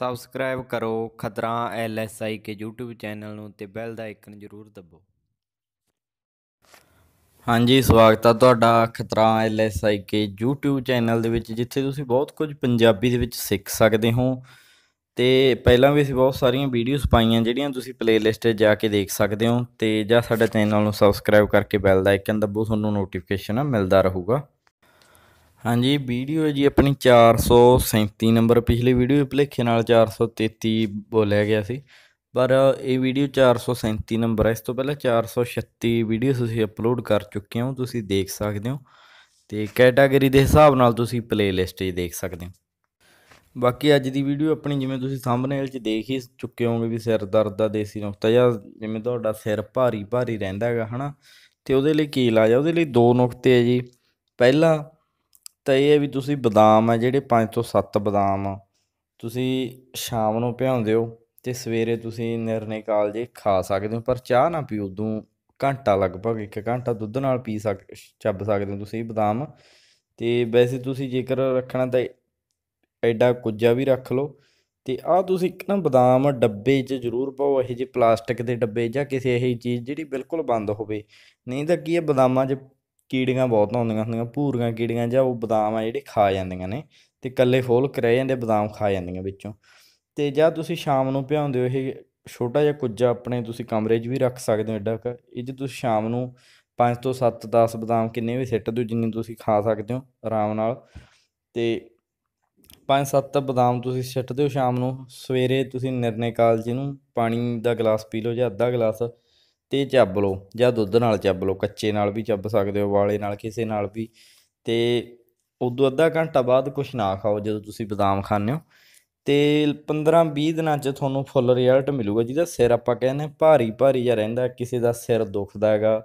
subscribe ਕਰੋ ਖਤਰਾ ਐਲਐਸਆਈ ਕੇ YouTube channel ਨੂੰ ਤੇ ਬੈਲ ਦਾ ਆਈਕਨ ਜ਼ਰੂਰ ਦਬੋ ਹਾਂਜੀ ਸਵਾਗਤ ਹੈ ਤੁਹਾਡਾ ਖਤਰਾ ਐਲਐਸਆਈ ਕੇ YouTube ਚੈਨਲ ਦੇ ਵਿੱਚ ਜਿੱਥੇ ਤੁਸੀਂ ਬਹੁਤ ਕੁਝ ਪੰਜਾਬੀ ਦੇ ਵਿੱਚ ਸਿੱਖ ਸਕਦੇ ਹੋ ਤੇ ਪਹਿਲਾਂ ਵੀ ਅਸੀਂ ਬਹੁਤ ਸਾਰੀਆਂ ਵੀਡੀਓਜ਼ ਪਾਈਆਂ ਜਿਹੜੀਆਂ ਤੁਸੀਂ ਪਲੇਲਿਸਟ 'ਤੇ ਜਾ ਕੇ ਦੇਖ ਸਕਦੇ ਹੋ ਤੇ ਜਾਂ ਸਾਡੇ ਚੈਨਲ ਨੂੰ ਸਬਸਕ੍ਰਾਈਬ ਕਰਕੇ ਬੈਲ ਦਾ ਆਈਕਨ ਦਬੋ ਤੁਹਾਨੂੰ ਨੋਟੀਫਿਕੇਸ਼ਨ ਮਿਲਦਾ ਰਹੂਗਾ ਹਾਂਜੀ ਵੀਡੀਓ ਹੈ ਜੀ ਆਪਣੀ 437 ਨੰਬਰ ਪਿਛਲੀ ਵੀਡੀਓ ਭਲੇਖੇ ਨਾਲ 433 ਬੋਲਿਆ ਗਿਆ ਸੀ ਪਰ ਇਹ ਵੀਡੀਓ 437 ਨੰਬਰ ਹੈ ਇਸ ਤੋਂ ਪਹਿਲਾਂ 436 ਵੀਡੀਓ ਤੁਸੀਂ ਅਪਲੋਡ ਕਰ ਚੁੱਕੇ ਹੋ ਤੁਸੀਂ ਦੇਖ ਸਕਦੇ ਹੋ ਤੇ ਕੈਟਾਗਰੀ ਦੇ ਹਿਸਾਬ ਨਾਲ ਤੁਸੀਂ ਪਲੇਲਿਸਟ 'ਚ ਦੇਖ ਸਕਦੇ ਹੋ ਬਾਕੀ ਅੱਜ ਦੀ ਵੀਡੀਓ ਆਪਣੀ ਜਿਵੇਂ ਤੁਸੀਂ ਥੰਬਨੇਲ 'ਚ ਦੇਖ ਹੀ ਚੁੱਕੇ ਹੋਗੇ ਵੀ ਸਿਰ ਦਰਦ ਦਾ ਦੇਸੀ ਨੁਕਤਾ ਜਾਂ ਜਿਵੇਂ ਤੁਹਾਡਾ ਸਿਰ ਭਾਰੀ ਭਾਰੀ ਰਹਿੰਦਾ ਹੈਗਾ ਹਨਾ ਤੇ ਉਹਦੇ ਲਈ ਕੀ ਇਲਾਜ ਹੈ ਉਹਦੇ ਲਈ ਦੋ ਨੁਕਤੇ ਹੈ ਜੀ ਪਹਿਲਾ ਤਾਂ ਇਹ ਹੈ ਵੀ ਤੁਸੀਂ ਬਦਾਮ ਆ ਜਿਹੜੇ 5 ਤੋਂ 7 ਬਦਾਮ ਤੁਸੀਂ ਸ਼ਾਮ ਨੂੰ ਭਿਉਂਦੇ ਹੋ ਤੇ ਸਵੇਰੇ ਤੁਸੀਂ ਨਿਰਣੇ ਕਾਲ ਜੇ ਖਾ ਸਕਦੇ ਹੋ ਪਰ ਚਾਹ ਨਾ ਪੀਓ ਉਦੋਂ ਘੰਟਾ ਲਗਭਗ 1 ਘੰਟਾ ਦੁੱਧ ਨਾਲ ਪੀ ਸਕ ਚੱਬ ਸਕਦੇ ਹੋ ਤੁਸੀਂ ਬਦਾਮ ਤੇ ਵੈਸੇ ਤੁਸੀਂ ਜੇਕਰ ਰੱਖਣਾ ਤਾਂ ਐਡਾ ਕੁਝਾ ਵੀ ਰੱਖ ਲਓ ਤੇ ਆ ਤੁਸੀਂ ਇੱਕ ਨਾ ਬਦਾਮ ਡੱਬੇ 'ਚ ਜ਼ਰੂਰ ਪਾਓ ਇਹ ਜੇ ਪਲਾਸਟਿਕ ਦੇ ਡੱਬੇ ਜਾਂ ਕਿਸੇ ਇਹ ਚੀਜ਼ ਜਿਹੜੀ ਬਿਲਕੁਲ ਬੰਦ ਹੋਵੇ ਨਹੀਂ ਤਾਂ ਕੀ ਇਹ ਬਦਾਮਾਂ 'ਚ ਕੀੜੀਆਂ ਬਹੁਤ ਆਉਂਦੀਆਂ ਹੁੰਦੀਆਂ ਭੂਰੀਆਂ ਕੀੜੀਆਂ ਜਾਂ ਉਹ ਬਦਾਮ ਆ ਜਿਹੜੇ ਖਾ ਜਾਂਦੀਆਂ ਨੇ ਤੇ ਕੱਲੇ ਫੋਲ ਰਹਿ ਜਾਂਦੇ ਬਦਾਮ ਖਾ ਜਾਂਦੀਆਂ ਵਿੱਚੋਂ ਤੇ ਜਾਂ ਤੁਸੀਂ ਸ਼ਾਮ ਨੂੰ ਭਿਆਉਂਦੇ ਹੋ ਇਹ ਛੋਟਾ ਜਿਹਾ ਕੁੱਜਾ ਆਪਣੇ ਤੁਸੀਂ ਕਮਰੇ 'ਚ ਵੀ ਰੱਖ ਸਕਦੇ ਹੋ ਏਡਾ ਇਹ ਜੇ ਤੁਸੀਂ ਸ਼ਾਮ ਨੂੰ 5 ਤੋਂ 7 10 ਬਦਾਮ ਕਿੰਨੇ ਵੀ ਸਿੱਟ ਦਿਓ ਜਿੰਨੇ ਤੁਸੀਂ ਖਾ ਸਕਦੇ ਹੋ ਆਰਾਮ ਨਾਲ ਤੇ 5-7 ਬਦਾਮ ਤੁਸੀਂ ਸਿੱਟ ਦਿਓ ਸ਼ਾਮ ਨੂੰ ਸਵੇਰੇ ਤੁਸੀਂ ਨਿਰਨੇ ਕਾਲਜ ਨੂੰ ਪਾਣੀ ਦਾ ਗਲਾਸ ਪੀ ਲਓ ਜਾਂ ਅੱਧਾ ਗਲਾਸ ਤੇ ਚੱਬ ਲਓ ਜਾਂ ਦੁੱਧ ਨਾਲ ਚੱਬ ਲਓ ਕੱਚੇ ਨਾਲ ਵੀ ਚੱਬ ਸਕਦੇ ਹੋ ਵਾਲੇ ਨਾਲ ਕਿਸੇ ਨਾਲ ਵੀ ਤੇ ਉਦੋਂ ਅੱਧਾ ਘੰਟਾ ਬਾਅਦ ਕੁਝ ਨਾ ਖਾਓ ਜਦੋਂ ਤੁਸੀਂ ਬਦਾਮ ਖਾਂਦੇ ਹੋ ਤੇ 15-20 ਦਿਨਾਂ 'ਚ ਤੁਹਾਨੂੰ ਫੁੱਲ ਰਿਜ਼ਲਟ ਮਿਲੂਗਾ ਜਿਹਦਾ ਸਿਰ ਆਪਾਂ ਕਹਿੰਦੇ ਭਾਰੀ ਭਾਰੀ ਜਿਹਾ ਰਹਿੰਦਾ ਕਿਸੇ ਦਾ ਸਿਰ ਦੁਖਦਾ ਹੈਗਾ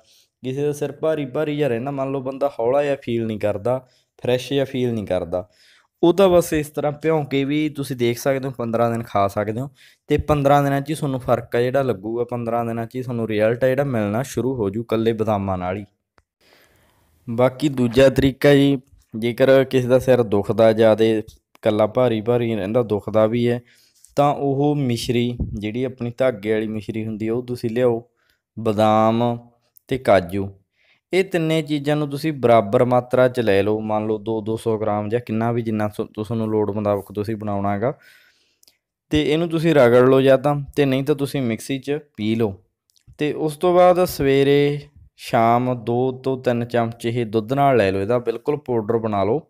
ਕਿਸੇ ਦਾ ਸਿਰ ਭਾਰੀ ਭਾਰੀ ਜਿਹਾ ਰਹਿੰਦਾ ਮੰਨ ਲਓ ਬੰਦਾ ਹੌਲਾ ਜਿਹਾ ਫੀਲ ਨਹੀਂ ਕਰਦਾ ਫਰੈਸ਼ ਜਿਹਾ ਫੀਲ ਨਹੀਂ ਕਰਦਾ ਉਹਦਾ ਬਸ ਇਸ ਤਰ੍ਹਾਂ ਭਿਉਂ ਕੇ ਵੀ ਤੁਸੀਂ ਦੇਖ ਸਕਦੇ ਹੋ 15 ਦਿਨ ਖਾ ਸਕਦੇ ਹੋ ਤੇ 15 ਦਿਨਾਂ 'ਚ ਹੀ ਤੁਹਾਨੂੰ ਫਰਕ ਆ ਜਿਹੜਾ ਲੱਗੂਗਾ 15 ਦਿਨਾਂ 'ਚ ਹੀ ਤੁਹਾਨੂੰ ਰਿਜ਼ਲਟ ਆ ਜਿਹੜਾ ਮਿਲਣਾ ਸ਼ੁਰੂ ਹੋ ਜੂ ਕੱਲੇ ਬਦਾਮਾਂ ਨਾਲ ਹੀ ਬਾਕੀ ਦੂਜਾ ਤਰੀਕਾ ਜੀ ਜੇਕਰ ਕਿਸੇ ਦਾ ਸਿਰ ਦੁਖਦਾ ਜ਼ਿਆਦਾ ਕੱਲਾ ਭਾਰੀ ਭਾਰੀ ਰਹਿੰਦਾ ਦੁਖਦਾ ਵੀ ਹੈ ਤਾਂ ਉਹ ਮਿਸ਼ਰੀ ਜਿਹੜੀ ਆਪਣੀ ਧਾਗੇ ਵਾਲੀ ਮਿਸ਼ਰੀ ਹੁੰਦੀ ਹੈ ਉਹ ਤੁਸੀਂ ਲਿਆਓ ਬਦਾਮ ਤੇ ਕਾਜੂ ਇਹ ਤਿੰਨੇ ਚੀਜ਼ਾਂ ਨੂੰ ਤੁਸੀਂ ਬਰਾਬਰ ਮਾਤਰਾ 'ਚ ਲੈ ਲਓ ਮੰਨ ਲਓ 2 200 ਗ੍ਰਾਮ ਜਾਂ ਕਿੰਨਾ ਵੀ ਜਿੰਨਾ ਤੁਹਾਨੂੰ ਲੋੜ ਮੁਤਾਬਕ ਤੁਸੀਂ ਬਣਾਉਣਾ ਹੈਗਾ ਤੇ ਇਹਨੂੰ ਤੁਸੀਂ ਰਗੜ ਲਓ ਜਾਂ ਤਾਂ ਤੇ ਨਹੀਂ ਤਾਂ ਤੁਸੀਂ ਮਿਕਸੀ 'ਚ ਪੀ ਲਓ ਤੇ ਉਸ ਤੋਂ ਬਾਅਦ ਸਵੇਰੇ ਸ਼ਾਮ 2 ਤੋਂ 3 ਚਮਚ ਇਹ ਦੁੱਧ ਨਾਲ ਲੈ ਲਓ ਇਹਦਾ ਬਿਲਕੁਲ ਪਾਊਡਰ ਬਣਾ ਲਓ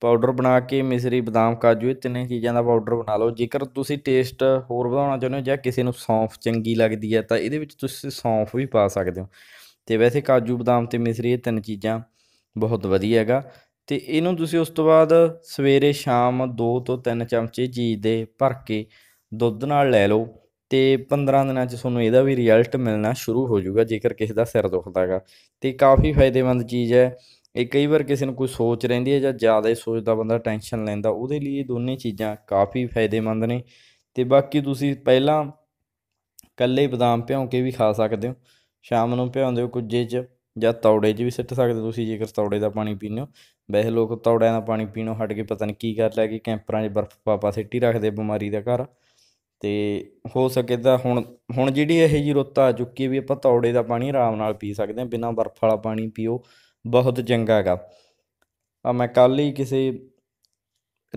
ਪਾਊਡਰ ਬਣਾ ਕੇ ਮਿਸਰੀ ਬਦਾਮ ਕਾਜੂ ਇਹ ਤਿੰਨੇ ਚੀਜ਼ਾਂ ਦਾ ਪਾਊਡਰ ਬਣਾ ਲਓ ਜੇਕਰ ਤੁਸੀਂ ਟੇਸਟ ਹੋਰ ਵਧਾਉਣਾ ਚਾਹੁੰਦੇ ਹੋ ਜਾਂ ਕਿਸੇ ਨੂੰ ਸੌਂਫ ਚੰਗੀ ਲੱਗਦੀ ਹੈ ਤਾਂ ਇਹਦੇ ਵਿੱਚ ਤੁਸੀਂ ਸੌਂਫ ਵੀ ਪਾ ਸਕਦੇ ਹੋ ਤੇ ਵੈਸੇ ਕਾਜੂ ਬਦਾਮ ਤੇ ਮਿਸਰੀ ਇਹ ਤਿੰਨ ਚੀਜ਼ਾਂ ਬਹੁਤ ਵਧੀਆ ਹੈਗਾ ਤੇ ਇਹਨੂੰ ਤੁਸੀਂ ਉਸ ਤੋਂ ਬਾਅਦ ਸਵੇਰੇ ਸ਼ਾਮ 2 ਤੋਂ 3 ਚਮਚੇ ਚੀਜ਼ ਦੇ ਭਰ ਕੇ ਦੁੱਧ ਨਾਲ ਲੈ ਲਓ ਤੇ 15 ਦਿਨਾਂ 'ਚ ਤੁਹਾਨੂੰ ਇਹਦਾ ਵੀ ਰਿਜ਼ਲਟ ਮਿਲਣਾ ਸ਼ੁਰੂ ਹੋ ਜਾਊਗਾ ਜੇਕਰ ਕਿਸੇ ਦਾ ਸਿਰ ਦੁਖਦਾ ਹੈਗਾ ਤੇ ਕਾਫੀ ਫਾਇਦੇਮੰਦ ਚੀਜ਼ ਹੈ ਇਹ ਕਈ ਵਾਰ ਕਿਸੇ ਨੂੰ ਕੋਈ ਸੋਚ ਰਹਿੰਦੀ ਹੈ ਜਾਂ ਜ਼ਿਆਦਾ ਸੋਚਦਾ ਬੰਦਾ ਟੈਨਸ਼ਨ ਲੈਂਦਾ ਉਹਦੇ ਲਈ ਇਹ ਦੋਨੇ ਚੀਜ਼ਾਂ ਕਾਫੀ ਫਾਇਦੇਮੰਦ ਨੇ ਤੇ ਬਾਕੀ ਤੁਸੀਂ ਪਹਿਲਾਂ ਕੱਲੇ ਬਦਾਮ ਭਿਉਂ ਕੇ ਵੀ ਖਾ ਸਕਦੇ ਹੋ ਸ਼ਾਮ ਨੂੰ ਭਿਉਂਦੇ ਹੋ ਕੁੱਜੇ 'ਚ ਜਾਂ ਤੌੜੇ 'ਚ ਵੀ ਸਿੱਟ ਸਕਦੇ ਤੁਸੀਂ ਜੇਕਰ ਤੌੜੇ ਦਾ ਪਾਣੀ ਪੀਂਦੇ ਹੋ ਵੈਸੇ ਲੋਕ ਤੌੜਿਆਂ ਦਾ ਪਾਣੀ ਪੀਣੋਂ ਹਟ ਕੇ ਪਤਾ ਨਹੀਂ ਕੀ ਕਰ ਲੈ ਗਏ ਕੈਂਪਰਾਂ 'ਚ ਬਰਫ਼ ਪਾਪਾ ਸਿੱਟੀ ਰੱਖਦੇ ਬਿਮਾਰੀ ਦਾ ਘਰ ਤੇ ਹੋ ਸਕੇ ਤਾਂ ਹੁਣ ਹੁਣ ਜਿਹੜੀ ਇਹ ਜੀ ਰੁੱਤ ਆ ਚੁੱਕੀ ਵੀ ਆਪਾਂ ਤੌੜੇ ਦਾ ਪਾਣੀ ਆਰਾਮ ਨਾਲ ਪੀ ਸਕਦੇ ਹਾਂ ਬਿਨਾਂ ਬਰਫ਼ ਵਾਲਾ ਪਾਣੀ ਪੀਓ ਬਹੁਤ ਚੰਗਾ ਹੈਗਾ ਆ ਮੈਂ ਕੱਲ ਹੀ ਕਿਸੇ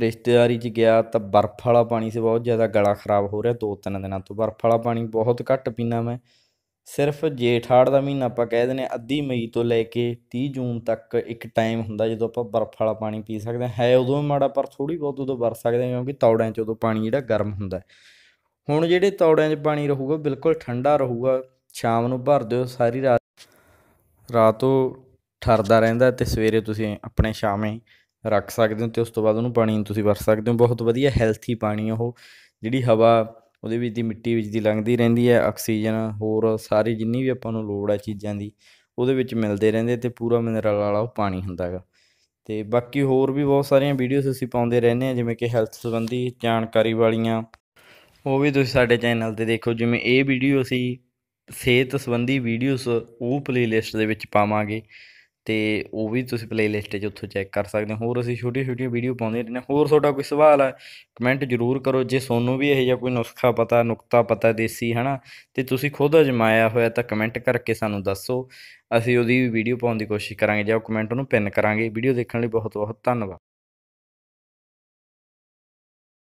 ਰਿਸ਼ਤੇਦਾਰੀ 'ਚ ਗਿਆ ਤਾਂ ਬਰਫ਼ ਵਾਲਾ ਪਾਣੀ ਸੀ ਬਹੁਤ ਜ਼ਿਆਦਾ ਗਲਾ ਖਰਾਬ ਹੋ ਰਿਹਾ ਦੋ ਤਿੰਨ ਦਿਨਾਂ ਤੋਂ ਬਰਫ਼ ਵਾਲਾ ਪਾਣੀ ਬਹੁਤ ਘੱਟ ਪੀਣਾ ਮੈਂ ਸਿਰਫ ਜੇਠਾੜ ਦਾ ਮਹੀਨਾ ਆਪਾਂ ਕਹਿ ਦਿੰਨੇ ਅੱਧੀ ਮਈ ਤੋਂ ਲੈ ਕੇ 30 ਜੂਨ ਤੱਕ ਇੱਕ ਟਾਈਮ ਹੁੰਦਾ ਜਦੋਂ ਆਪਾਂ ਬਰਫ਼ ਵਾਲਾ ਪਾਣੀ ਪੀ ਸਕਦੇ ਹਾਂ ਹੈ ਉਦੋਂ ਮਾੜਾ ਪਰ ਥੋੜੀ ਬਹੁਤ ਉਦੋਂ ਵਰ ਸਕਦੇ ਹਾਂ ਕਿਉਂਕਿ ਤੌੜਿਆਂ 'ਚ ਉਦੋਂ ਪਾਣੀ ਜਿਹੜਾ ਗਰਮ ਹੁੰਦਾ ਹੁਣ ਜਿਹੜੇ ਤੌੜਿਆਂ 'ਚ ਪਾਣੀ ਰਹੂਗਾ ਬਿਲਕੁਲ ਠੰਡਾ ਰਹੂਗਾ ਸ਼ਾਮ ਨੂੰ ਭਰ ਦਿਓ ਸਾਰੀ ਰਾਤ ਰਾਤੋਂ ਠਰਦਾ ਰਹਿੰਦਾ ਤੇ ਸਵੇਰੇ ਤੁਸੀਂ ਆਪਣੇ ਸ਼ਾਮੇ ਰੱਖ ਸਕਦੇ ਹੋ ਤੇ ਉਸ ਤੋਂ ਬਾਅਦ ਉਹਨੂੰ ਪਾਣੀ ਤੁਸੀਂ ਵਰ ਸਕਦੇ ਹੋ ਬਹੁਤ ਵਧੀਆ ਹੈਲਥੀ ਪਾਣੀ ਉਹ ਜਿਹੜੀ ਹਵਾ ਉਹਦੇ ਵਿੱਚ ਦੀ ਮਿੱਟੀ ਵਿੱਚ ਦੀ ਲੰਘਦੀ ਰਹਿੰਦੀ ਹੈ ਆਕਸੀਜਨ ਹੋਰ ਸਾਰੀ ਜਿੰਨੀ ਵੀ ਆਪਾਂ ਨੂੰ ਲੋੜ ਹੈ ਚੀਜ਼ਾਂ ਦੀ ਉਹਦੇ ਵਿੱਚ ਮਿਲਦੇ ਰਹਿੰਦੇ ਤੇ ਪੂਰਾ ਮਿਨਰਲ ਵਾਲਾ ਉਹ ਪਾਣੀ ਹੁੰਦਾ ਹੈਗਾ ਤੇ ਬਾਕੀ ਹੋਰ ਵੀ ਬਹੁਤ ਸਾਰੀਆਂ ਵੀਡੀਓਸ ਅਸੀਂ ਪਾਉਂਦੇ ਰਹਿੰਦੇ ਆ ਜਿਵੇਂ ਕਿ ਹੈਲਥ ਸੰਬੰਧੀ ਜਾਣਕਾਰੀ ਵਾਲੀਆਂ ਉਹ ਵੀ ਤੁਸੀਂ ਸਾਡੇ ਚੈਨਲ ਤੇ ਦੇਖੋ ਜਿਵੇਂ ਇਹ ਵੀਡੀਓ ਅਸੀਂ ਸਿਹਤ ਸੰਬੰਧੀ ਵੀਡੀਓਸ ਉਹ ਪਲੇਲਿਸਟ ਦੇ ਵਿੱਚ ਪਾਵਾਂਗੇ ਤੇ ਉਹ ਵੀ ਤੁਸੀਂ ਪਲੇਲਿਸਟ 'ਚ ਉੱਥੋਂ ਚੈੱਕ ਕਰ ਸਕਦੇ ਹੋ ਹੋਰ ਅਸੀਂ ਛੋਟੀਆਂ ਛੋਟੀਆਂ ਵੀਡੀਓ ਪਾਉਂਦੇ ਰਹਿੰਦੇ ਹੋਰ ਤੁਹਾਡਾ ਕੋਈ ਸਵਾਲ ਹੈ ਕਮੈਂਟ ਜ਼ਰੂਰ ਕਰੋ ਜੇ ਤੁਹਾਨੂੰ ਵੀ ਇਹੋ ਜਿਹਾ ਕੋਈ ਨੁਸਖਾ ਪਤਾ ਨੁਕਤਾ ਪਤਾ ਦੇਸੀ ਹਨਾ ਤੇ ਤੁਸੀਂ ਖੁਦ ਅਜਮਾਇਆ ਹੋਇਆ ਤਾਂ ਕਮੈਂਟ ਕਰਕੇ ਸਾਨੂੰ ਦੱਸੋ ਅਸੀਂ ਉਹਦੀ ਵੀ ਵੀਡੀਓ ਪਾਉਣ ਦੀ ਕੋਸ਼ਿਸ਼ ਕਰਾਂਗੇ ਜਾਂ ਉਹ ਕਮੈਂਟ ਨੂੰ ਪਿੰਨ ਕਰਾਂਗੇ ਵੀਡੀਓ ਦੇਖਣ ਲਈ ਬਹੁਤ ਬਹੁਤ ਧੰਨਵਾਦ